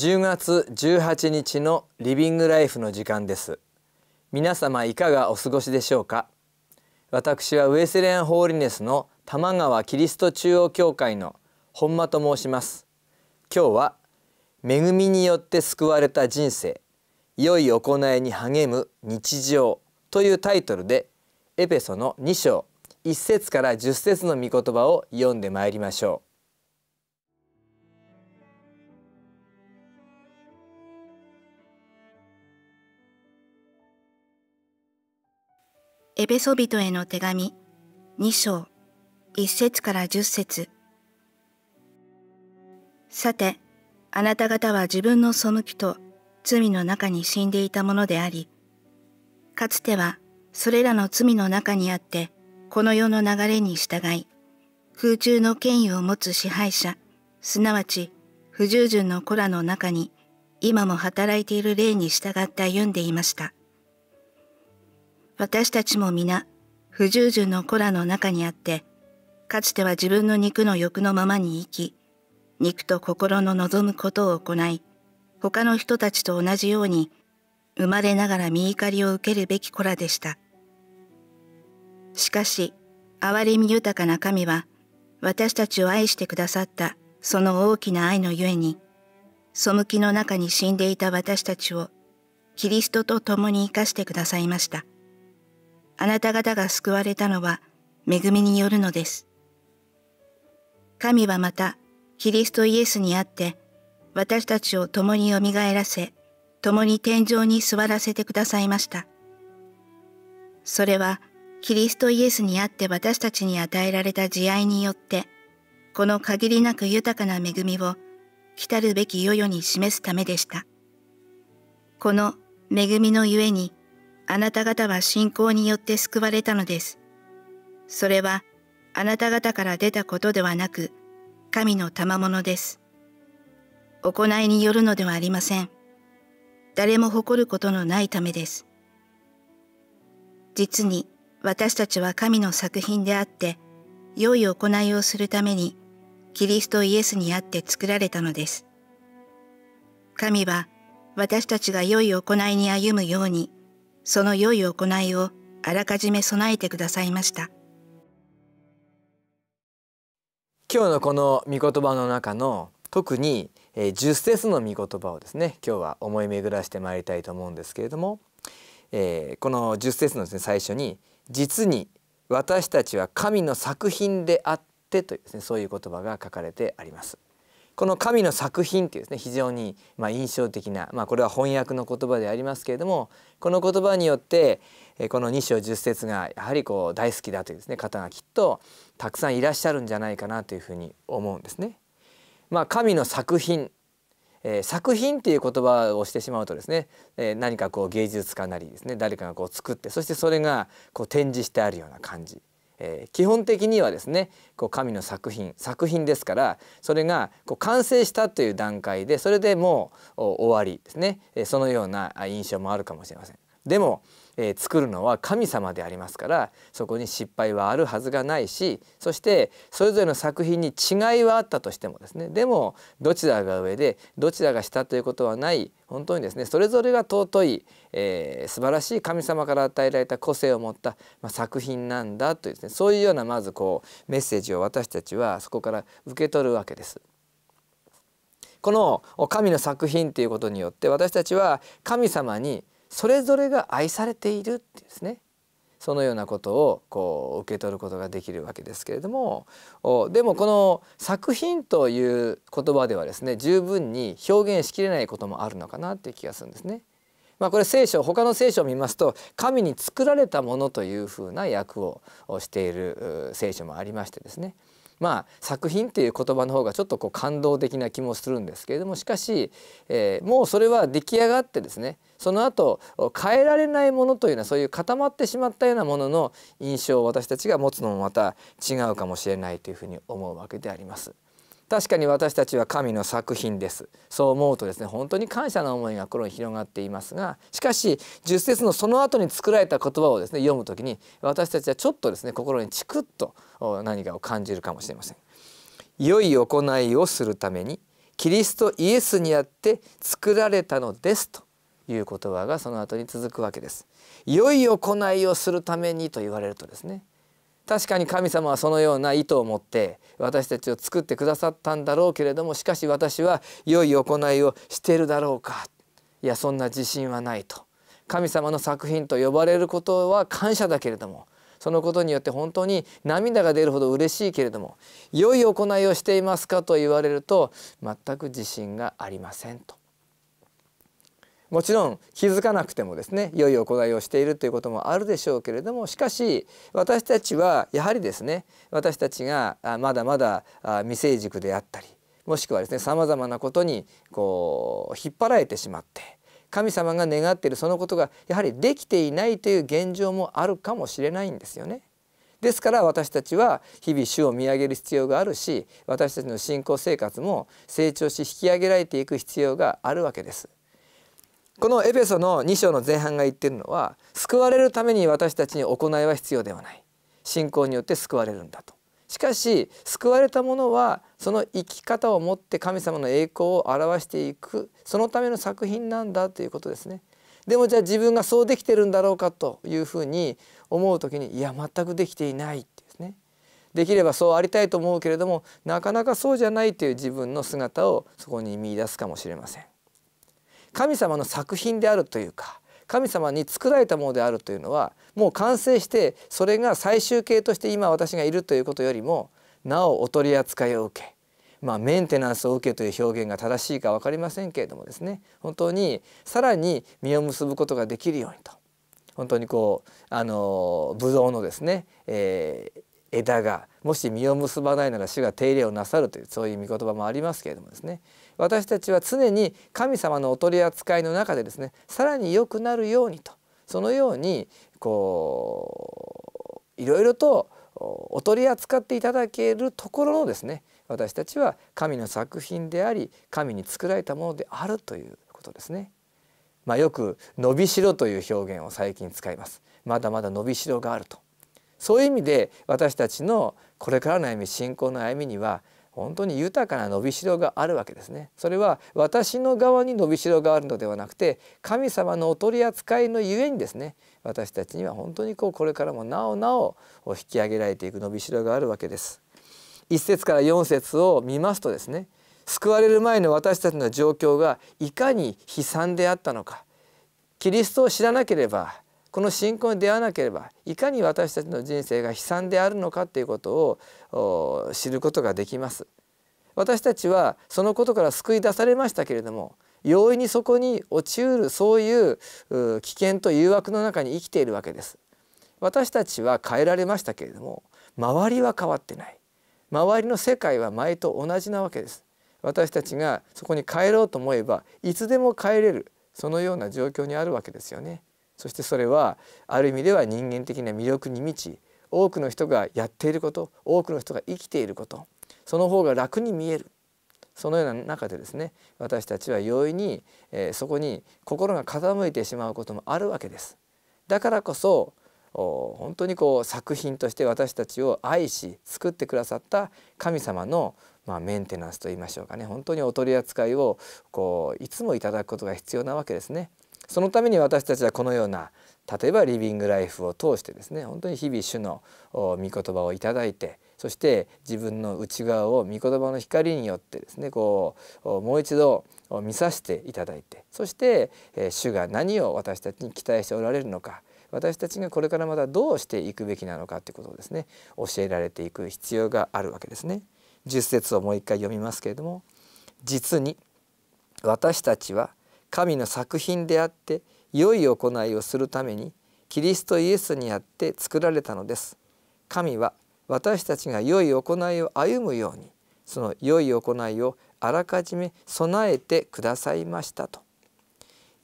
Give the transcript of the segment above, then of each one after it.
10月18日のリビングライフの時間です皆様いかがお過ごしでしょうか私はウェスレアンホーリネスの玉川キリスト中央教会の本間と申します今日は恵みによって救われた人生良い行いに励む日常というタイトルでエペソの2章1節から10節の御言葉を読んでまいりましょうエペソ人への手紙2章1節から10節さてあなた方は自分の背きと罪の中に死んでいたものでありかつてはそれらの罪の中にあってこの世の流れに従い空中の権威を持つ支配者すなわち不従順の子らの中に今も働いている霊に従って歩んでいました。私たちも皆不従順の子らの中にあってかつては自分の肉の欲のままに生き肉と心の望むことを行い他の人たちと同じように生まれながら見怒りを受けるべき子らでしたしかし憐れみ豊かな神は私たちを愛してくださったその大きな愛のゆえに背きの中に死んでいた私たちをキリストと共に生かしてくださいました。あなた方が救われたのは恵みによるのです。神はまた、キリストイエスにあって、私たちを共によみがえらせ、共に天井に座らせてくださいました。それは、キリストイエスにあって私たちに与えられた慈愛によって、この限りなく豊かな恵みを、来たるべき世々に示すためでした。この恵みのゆえに、あなた方は信仰によって救われたのです。それはあなた方から出たことではなく、神の賜物です。行いによるのではありません。誰も誇ることのないためです。実に私たちは神の作品であって、良い行いをするために、キリストイエスにあって作られたのです。神は私たちが良い行いに歩むように、その良い行いをあらかじめ備えてくださいました今日のこの御言葉の中の特に十節の御言葉をですね今日は思い巡らしてまいりたいと思うんですけれども、えー、この十節のです、ね、最初に「実に私たちは神の作品であって」というです、ね、そういう言葉が書かれてあります。この神の作品っていうですね非常にま印象的な、まあ、これは翻訳の言葉でありますけれどもこの言葉によってこの2章10節がやはりこう大好きだというですね方がきっとたくさんいらっしゃるんじゃないかなというふうに思うんですね。まあ、神の作品え作品っていう言葉をしてしまうとですね、え何かこう芸術家なりですね誰かがこう作ってそしてそれがこう展示してあるような感じえー、基本的にはですねこう神の作品作品ですからそれがこう完成したという段階でそれでもう終わりですね、えー、そのような印象もあるかもしれません。でもえー、作るのは神様でありますからそこに失敗はあるはずがないしそしてそれぞれの作品に違いはあったとしてもですねでもどちらが上でどちらが下ということはない本当にですねそれぞれが尊い、えー、素晴らしい神様から与えられた個性を持った、まあ、作品なんだというですねそういうようなまずこうメッセージを私たちはそこから受け取るわけです。この神の作品ということによって私たちは神様にそれぞれが愛されているっていうですねそのようなことをこう受け取ることができるわけですけれどもでもこの作品という言葉ではですね十分に表現しきれないこともあるのかなっていう気がするんですね。まあ、これ聖書他の聖書を見ますと神に作られたものというふうな役をしている聖書もありましてですねまあ作品っていう言葉の方がちょっとこう感動的な気もするんですけれどもしかし、えー、もうそれは出来上がってですねその後変えられないものというのはそういう固まってしまったようなものの印象を私たちが持つのもまた違うかもしれないというふうに思うわけであります。確かに私たちは神の作品ですそう思うとですね本当に感謝の思いが心に広がっていますがしかし十節のその後に作られた言葉をですね読むときに私たちはちょっとですね心にチクッと何かを感じるかもしれません。良い行いをするためにキリストイエスにあって作られたのですという言葉がその後に続くわけです。良い行いをするためにと言われるとですね確かに神様はそのような意図を持って私たちを作ってくださったんだろうけれどもしかし私は良い行いをしているだろうかいやそんな自信はないと神様の作品と呼ばれることは感謝だけれどもそのことによって本当に涙が出るほど嬉しいけれども良い行いをしていますかと言われると全く自信がありませんともちろん気づかなくてもですね良い行いをしているということもあるでしょうけれどもしかし私たちはやはりですね私たちがまだまだ未成熟であったりもしくはですねさまざまなことにこう引っ張られてしまって神様が願っているそのことがやはりできていないという現状もあるかもしれないんですよね。ですから私たちは日々主を見上げる必要があるし私たちの信仰生活も成長し引き上げられていく必要があるわけです。このエペソの2章の前半が言ってるのは救われるために私たちに行いは必要ではない信仰によって救われるんだとしかし救われた者はその生き方をもって神様の栄光を表していくそのための作品なんだということですねでもじゃあ自分がそうできてるんだろうかというふうに思う時にいや全くできていないってですねできればそうありたいと思うけれどもなかなかそうじゃないという自分の姿をそこに見いだすかもしれません神様の作品であるというか神様に作られたものであるというのはもう完成してそれが最終形として今私がいるということよりもなおお取り扱いを受けまあ、メンテナンスを受けという表現が正しいか分かりませんけれどもですね本当にさらに実を結ぶことができるようにと本当にこうあのブドウのですね、えー、枝がもし実を結ばないなら主が手入れをなさるというそういう見言葉もありますけれどもですね私たちは常に神様のお取り扱いの中でですねさらに良くなるようにとそのようにこういろいろとお取り扱っていただけるところのですね私たちは神の作品であり神に作られたものであるということですね。まあ、よく「伸びしろ」という表現を最近使います。まだまだ伸びしろがあるとそういう意味で私たちのこれからの歩み信仰の歩みには本当に豊かな伸びしろがあるわけですねそれは私の側に伸びしろがあるのではなくて神様のお取り扱いのゆえにですね私たちには本当にこうこれからもなおなお引き上げられていく伸びしろがあるわけです1節から4節を見ますとですね救われる前の私たちの状況がいかに悲惨であったのかキリストを知らなければこの信仰に出会わなければいかに私たちの人生が悲惨であるのかということを知ることができます。私たちはそのことから救い出されましたけれども容易にそこに陥るそういう危険と誘惑の中に生きているわけです。私たちは変えられましたけれども周りは変わってない周りの世界は前と同じなわけです。私たちがそこに帰ろうと思えばいつでも帰れるそのような状況にあるわけですよね。そしてそれはある意味では人間的な魅力に満ち多くの人がやっていること多くの人が生きていることその方が楽に見えるそのような中でですね私たちは容易に、えー、そこに心が傾いてしまうこともあるわけです。だからこそ本当にこう作品として私たちを愛し作ってくださった神様のまあ、メンテナンスと言いましょうかね本当にお取り扱いをこういつもいただくことが必要なわけですね。そのために私たちはこのような例えばリビングライフを通してですね本当に日々主の御言葉をいただいてそして自分の内側を御言葉の光によってですねこうもう一度見させていただいてそして、主が何を私たちに期待しておられるのか私たちがこれからまたどうしていくべきなのかということをですね教えられていく必要があるわけですね。10節をもう一回読みますけれども実に私たちは神の作品であって良い行いをするためにキリストイエスにあって作られたのです。神は私たちが良い行いを歩むようにその良い行いをあらかじめ備えてくださいましたと。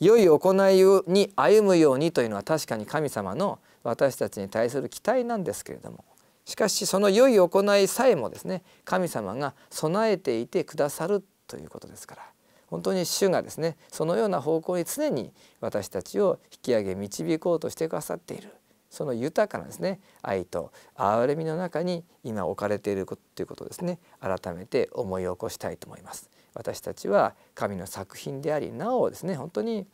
良い行いに歩むようにというのは確かに神様の私たちに対する期待なんですけれどもしかしその良い行いさえもですね神様が備えていてくださるということですから本当に主がですねそのような方向に常に私たちを引き上げ導こうとしてくださっているその豊かなですね愛と憐れみの中に今置かれているということですね改めて思い起こしたいと思います。私たちは神の作品でありなおですね本当に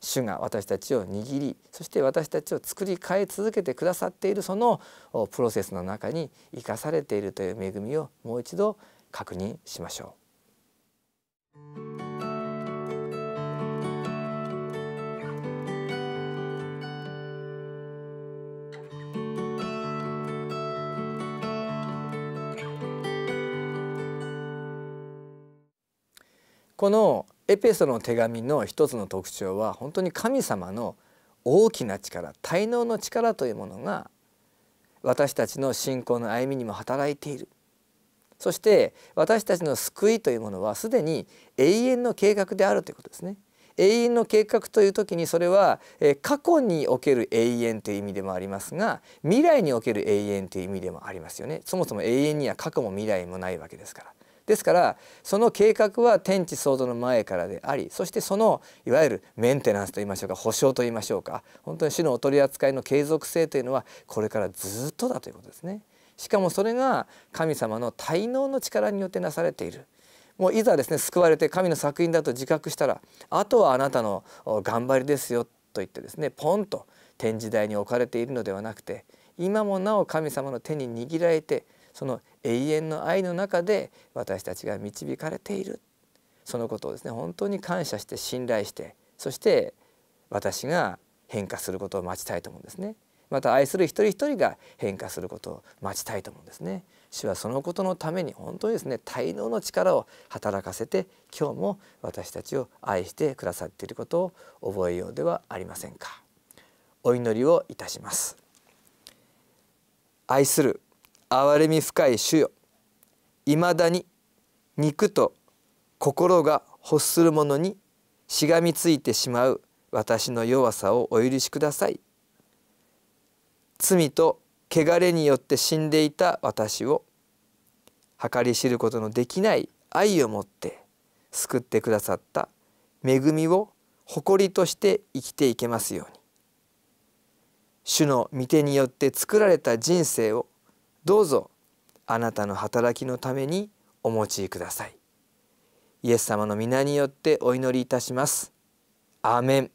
主が私たちを握りそして私たちを作り変え続けてくださっているそのプロセスの中に生かされているという恵みをもう一度確認しましょう。このエペソの手紙の一つの特徴は本当に神様の大きな力滞納の力というものが私たちの信仰の歩みにも働いているそして私たちの救いというものはすでに永遠の計画であるということですね永遠の計画という時にそれは過去における永遠という意味でもありますが未来における永遠という意味でもありますよねそもそも永遠には過去も未来もないわけですからですからその計画は天地創造の前からでありそしてそのいわゆるメンテナンスといいましょうか保証といいましょうか本当に主のお取り扱いの継続性というのはこれからずっとだということですね。しかもそれが神様の滞納の力によってなされている。もういざですね救われて神の作品だと自覚したらあとはあなたの頑張りですよと言ってですねポンと展示台に置かれているのではなくて今もなお神様の手に握られてその永遠の愛の中で私たちが導かれているそのことをですね本当に感謝して信頼してそして私が変化することを待ちたいと思うんですねまた愛する一人一人が変化することを待ちたいと思うんですね主はそのことのために本当にですね滞納の力を働かせて今日も私たちを愛してくださっていることを覚えようではありませんかお祈りをいたします愛する憐れみ深い主よいまだに肉と心が欲するものにしがみついてしまう私の弱さをお許しください罪と汚れによって死んでいた私を計り知ることのできない愛を持って救ってくださった恵みを誇りとして生きていけますように主の御手によって作られた人生をどうぞあなたの働きのためにお持ちくださいイエス様の皆によってお祈りいたしますアーメン